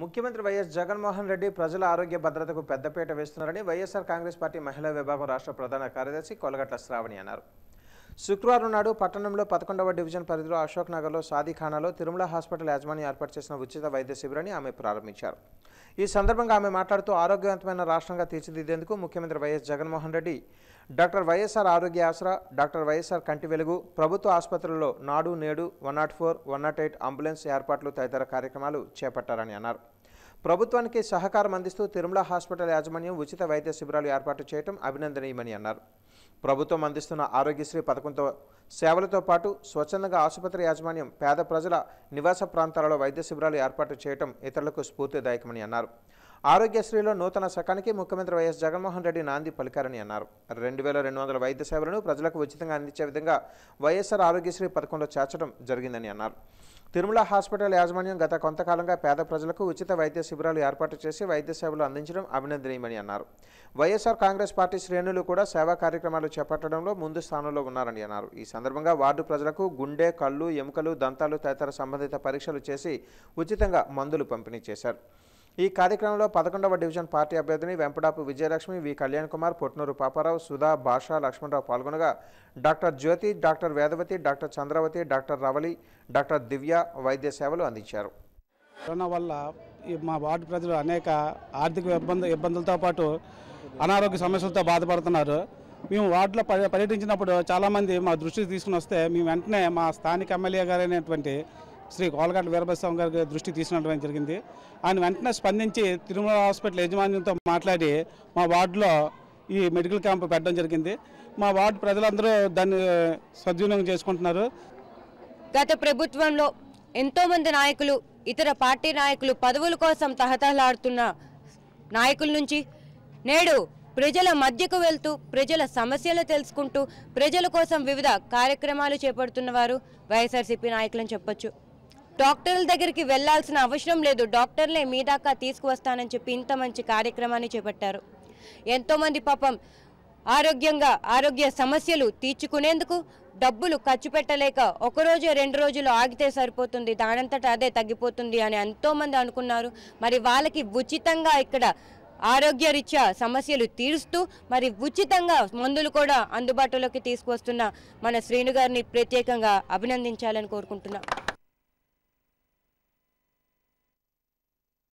ముఖ్యమంత్రి వైఎస్ జగన్మోహన్ రెడ్డి ప్రజల ఆరోగ్య భద్రతకు పెద్దపీట వేస్తున్నారని వైఎస్ఆర్ కాంగ్రెస్ పార్టీ మహిళా విభాగం రాష్ట్ర ప్రధాన కార్యదర్శి కొలగట్ల శ్రావణి అన్నారు శుక్రవారం నాడు పట్టణంలో పదకొండవ డివిజన్ పరిధిలో అశోక్ నగర్లో సాదిఖానాలో తిరుమల హాస్పిటల్ యాజమాన్యం ఏర్పాటు చేసిన ఉచిత వైద్య శిబిరాన్ని ఆమె ప్రారంభించారు ఈ సందర్భంగా ఆమె మాట్లాడుతూ ఆరోగ్యవంతమైన రాష్ట్రంగా తీర్చిదిద్దేందుకు ముఖ్యమంత్రి YS Jaganmohan Reddy doctor YSR Arogya Aasara doctor YSR కంటి వెలుగు ప్రభుత్వ ఆసుపత్రుల్లో Nadu Nedu one nought four one nought eight ambulance ఏర్పాట్లు తదితర కార్యక్రమాలు చేపట్టారని అన్నారు ప్రభుత్వానికి సహకారం అందిస్తూ తిరుమల హాస్పిటల్ యాజమాన్యం ఉచిత వైద్య శిబిరాలు ఏర్పాటు చేయడం అభినందనీయమని అన్నారు ప్రభుత్వం అందిస్తున్న ఆరోగ్యశ్రీ పథకంతో సేవలతో పాటు స్వచ్ఛందంగా ఆసుపత్రి యాజమాన్యం పేద ప్రజల నివాస ప్రాంతాలలో వైద్య శిబిరాలు ఏర్పాటు చేయడం ఇతరులకు స్ఫూర్తిదాయకమని అన్నారు ఆరోగ్యశ్రీలో నూతన శకానికి ముఖ్యమంత్రి వైఎస్ జగన్మోహన్ రెడ్డి నాంది పలికారని అన్నారు రెండు వేల రెండు వందల వైద్య సేవలను ప్రజలకు ఉచితంగా అందించే విధంగా వైఎస్ఆర్ ఆరోగ్యశ్రీ పథకంలో చేర్చడం జరిగిందని అన్నారు తిరుమల హాస్పిటల్ యాజమాన్యం గత కొంతకాలంగా పేద ప్రజలకు ఉచిత వైద్య శిబిరాలు ఏర్పాటు చేసి వైద్య సేవలు అందించడం అభినందనీయమని అన్నారు వైఎస్ఆర్ కాంగ్రెస్ పార్టీ శ్రేణులు కూడా సేవా కార్యక్రమాలు చేపట్టడంలో ముందు స్థానంలో ఉన్నారని అన్నారు ఈ సందర్భంగా వార్డు ప్రజలకు గుండె కళ్ళు ఎముకలు దంతాలు తదితర సంబంధిత పరీక్షలు చేసి ఉచితంగా మందులు పంపిణీ చేశారు ఈ కార్యక్రమంలో పదకొండవ డివిజన్ పార్టీ అభ్యర్థిని వెంపడాపు విజయలక్ష్మి వి కళ్యాణ్ కుమార్ పుట్నూరు పాపారావు సుధా భాషా లక్ష్మణరావు పాల్గొనగా doctor Jyothi doctor Vedavathi doctor Chandravathi doctor Ravali doctor Divya వైద్య సేవలు అందించారు కరోనా వల్ల మా వార్డు ప్రజలు అనేక ఆర్థిక ఇబ్బంది ఇబ్బందులతో పాటు అనారోగ్య సమస్యలతో బాధపడుతున్నారు మేము వార్డులో పర్యటించినప్పుడు చాలామంది మా దృష్టికి తీసుకుని వస్తే మేము వెంటనే మా స్థానిక ఎమ్మెల్యే గారైనటువంటి శ్రీ గోలగడ్డ వీరభస్వామి గారికి దృష్టికి తీసుకురావడం జరిగింది ఆయన వెంటనే స్పందించి తిరుమల హాస్పిటల్ యజమాన్యంతో మాట్లాడి మా వార్డులో ఈ మెడికల్ క్యాంప్ పెట్టడం జరిగింది మా వార్డు ప్రజలందరూ దాన్ని సద్వినియోగం చేసుకుంటున్నారు గత ప్రభుత్వంలో ఎంతోమంది నాయకులు ఇతర పార్టీ నాయకులు పదవుల కోసం తహతహలాడుతున్న నాయకుల నుంచి నేడు ప్రజల మధ్యకు వెళ్తూ ప్రజల సమస్యలు తెలుసుకుంటూ ప్రజల కోసం వివిధ కార్యక్రమాలు చేపడుతున్న వారు వైఎస్ఆర్సీపీ నాయకులని చెప్పొచ్చు డాక్టర్ల దగ్గరికి వెళ్లాల్సిన అవసరం లేదు డాక్టర్లే మీ దాకా తీసుకువస్తానని చెప్పి ఇంత మంచి కార్యక్రమాన్ని చేపట్టారు ఎంతోమంది పాపం ఆరోగ్యంగా ఆరోగ్య సమస్యలు తీర్చుకునేందుకు డబ్బులు ఖర్చు పెట్టలేక ఒకరోజు రెండు రోజులు ఆగితే సరిపోతుంది దానంతట అదే తగ్గిపోతుంది అని ఎంతోమంది అనుకున్నారు మరి వాళ్ళకి ఉచితంగా ఇక్కడ ఆరోగ్య రీత్యా సమస్యలు తీరుస్తూ మరి ఉచితంగా మందులు కూడా అందుబాటులోకి తీసుకువస్తున్న మన శ్రీను గారిని ప్రత్యేకంగా అభినందించాలని కోరుకుంటున్నాం